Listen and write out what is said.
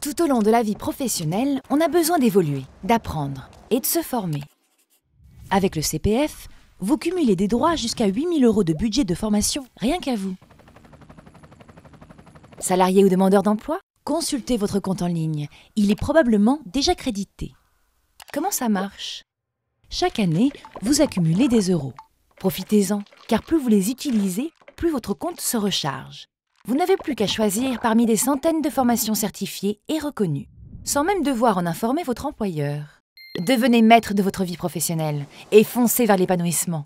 Tout au long de la vie professionnelle, on a besoin d'évoluer, d'apprendre et de se former. Avec le CPF, vous cumulez des droits jusqu'à 8000 euros de budget de formation, rien qu'à vous. Salarié ou demandeur d'emploi Consultez votre compte en ligne. Il est probablement déjà crédité. Comment ça marche Chaque année, vous accumulez des euros. Profitez-en, car plus vous les utilisez, plus votre compte se recharge vous n'avez plus qu'à choisir parmi des centaines de formations certifiées et reconnues, sans même devoir en informer votre employeur. Devenez maître de votre vie professionnelle et foncez vers l'épanouissement.